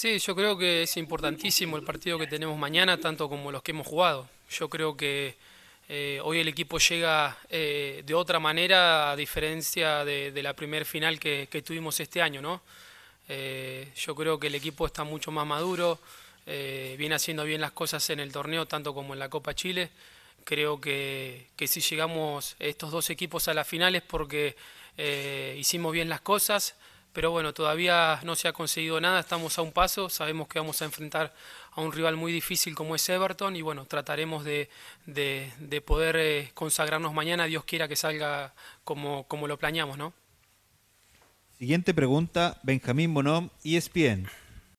Sí, yo creo que es importantísimo el partido que tenemos mañana, tanto como los que hemos jugado. Yo creo que eh, hoy el equipo llega eh, de otra manera, a diferencia de, la primer final que, tuvimos este año. ¿no? Eh, yo creo que el equipo está mucho más maduro, viene haciendo bien las cosas en el torneo, tanto como en la Copa Chile. Creo que, si llegamos estos dos equipos a las finales porque hicimos bien las cosas, pero bueno, todavía no se ha conseguido nada, estamos a un paso, sabemos que vamos a enfrentar a un rival muy difícil como es Everton y bueno, trataremos de, poder eh, consagrarnos mañana, Dios quiera que salga como, como lo planeamos, ¿no? Siguiente pregunta, Benjamín Bonón, ESPN.